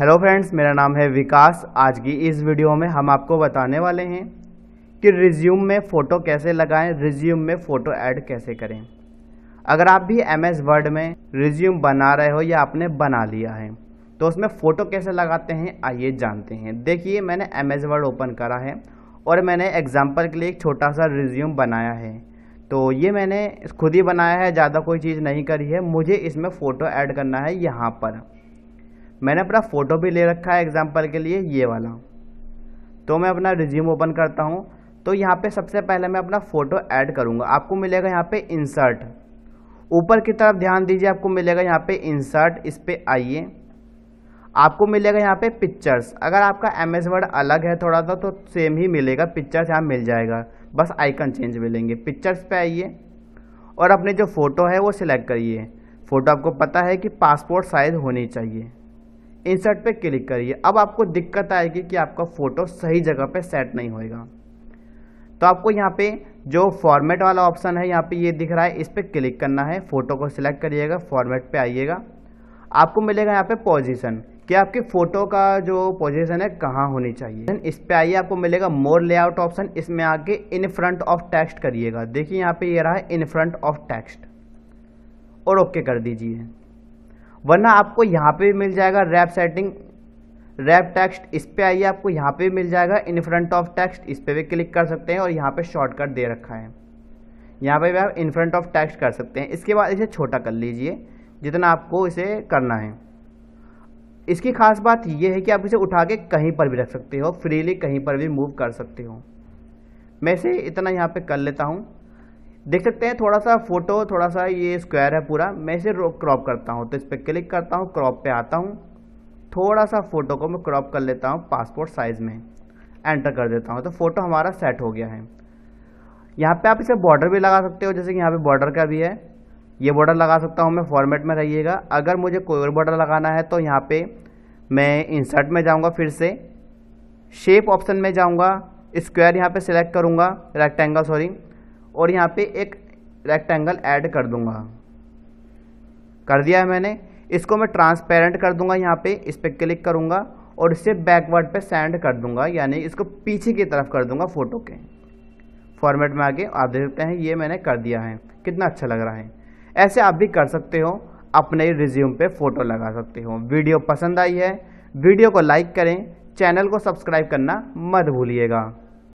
hello friends मेरा नाम है विकास आज की इस वीडियो में हम आपको बताने वाले हैं कि रिज्यूम में फ़ोटो कैसे लगाएं रिज्यूम में फ़ोटो ऐड कैसे करें अगर आप भी एम एस वर्ड में रिज्यूम बना रहे हो या आपने बना लिया है तो उसमें फ़ोटो कैसे लगाते हैं आइए जानते हैं देखिए मैंने एम एस वर्ड ओपन करा है और मैंने एग्ज़ाम्पल के लिए एक छोटा सा रिज्यूम बनाया है तो ये मैंने खुद ही बनाया है ज़्यादा कोई चीज़ नहीं करी है मुझे इसमें फ़ोटो ऐड करना है यहाँ पर मैंने अपना फ़ोटो भी ले रखा है एग्ज़ाम्पल के लिए ये वाला तो मैं अपना रिज्यूम ओपन करता हूँ तो यहाँ पे सबसे पहले मैं अपना फ़ोटो ऐड करूँगा आपको मिलेगा यहाँ पे इंसर्ट ऊपर की तरफ ध्यान दीजिए आपको मिलेगा यहाँ पे इंसर्ट इस पर आइए आपको मिलेगा यहाँ पे पिक्चर्स अगर आपका एम एस वर्ड अलग है थोड़ा सा तो सेम ही मिलेगा पिक्चर्स यहाँ मिल जाएगा बस आइकन चेंज मिलेंगे पिक्चर्स पर आइए और अपने जो फ़ोटो है वो सिलेक्ट करिए फ़ोटो आपको पता है कि पासपोर्ट साइज़ होनी चाहिए इंसर्ट पे क्लिक करिए अब आपको दिक्कत आएगी कि आपका फ़ोटो सही जगह पे सेट नहीं होएगा तो आपको यहाँ पे जो फॉर्मेट वाला ऑप्शन है यहाँ पे ये दिख रहा है इस पर क्लिक करना है फ़ोटो को सिलेक्ट करिएगा फॉर्मेट पे आइएगा आपको मिलेगा यहाँ पे पोजीशन कि आपकी फ़ोटो का जो पोजीशन है कहाँ होनी चाहिए इस पर आइए आपको मिलेगा मोर लेआउट ऑप्शन इसमें आके इन फ्रंट ऑफ टेक्स्ट करिएगा देखिए यहाँ पे ये यह रहा है इन फ्रंट ऑफ टेक्स्ट और ओके कर दीजिए वरना आपको यहाँ पे मिल जाएगा रैप सेटिंग रैप टेक्स्ट इस पर आइए आपको यहाँ पे मिल जाएगा इन फ्रंट ऑफ टेक्स्ट इस पर भी क्लिक कर सकते हैं और यहाँ पे शॉर्टकट दे रखा है यहाँ पे भी आप इन फ्रंट ऑफ टेक्स्ट कर सकते हैं इसके बाद इसे छोटा कर लीजिए जितना आपको इसे करना है इसकी खास बात यह है कि आप इसे उठा के कहीं पर भी रख सकते हो फ्रीली कहीं पर भी मूव कर सकते हो मैं इसे इतना यहाँ पर कर लेता हूँ देख सकते हैं थोड़ा सा फोटो थोड़ा सा ये स्क्वायर है पूरा मैं इसे क्रॉप करता हूँ तो इस पर क्लिक करता हूँ क्रॉप पे आता हूँ थोड़ा सा फ़ोटो को मैं क्रॉप कर लेता हूँ पासपोर्ट साइज़ में एंटर कर देता हूँ तो फ़ोटो हमारा सेट हो गया है यहाँ पे आप इसे बॉर्डर भी लगा सकते हो जैसे कि यहाँ पे बॉर्डर का भी है ये बॉर्डर लगा सकता हूँ मैं फॉर्मेट में रहिएगा अगर मुझे कोई और बॉर्डर लगाना है तो यहाँ पे मैं इंसर्ट में जाऊँगा फिर से शेप ऑप्शन में जाऊँगा स्क्वायर यहाँ पे सिलेक्ट करूँगा रेक्टेंगल सॉरी और यहाँ पे एक रेक्टेंगल ऐड कर दूंगा कर दिया है मैंने इसको मैं ट्रांसपेरेंट कर दूंगा यहाँ पे इस पर क्लिक करूँगा और इसे बैकवर्ड पे सेंड कर दूंगा यानी इसको पीछे की तरफ कर दूंगा फ़ोटो के फॉर्मेट में आके आप देख सकते हैं ये मैंने कर दिया है कितना अच्छा लग रहा है ऐसे आप भी कर सकते हो अपने रिज्यूम पे फ़ोटो लगा सकते हो वीडियो पसंद आई है वीडियो को लाइक करें चैनल को सब्सक्राइब करना मत भूलिएगा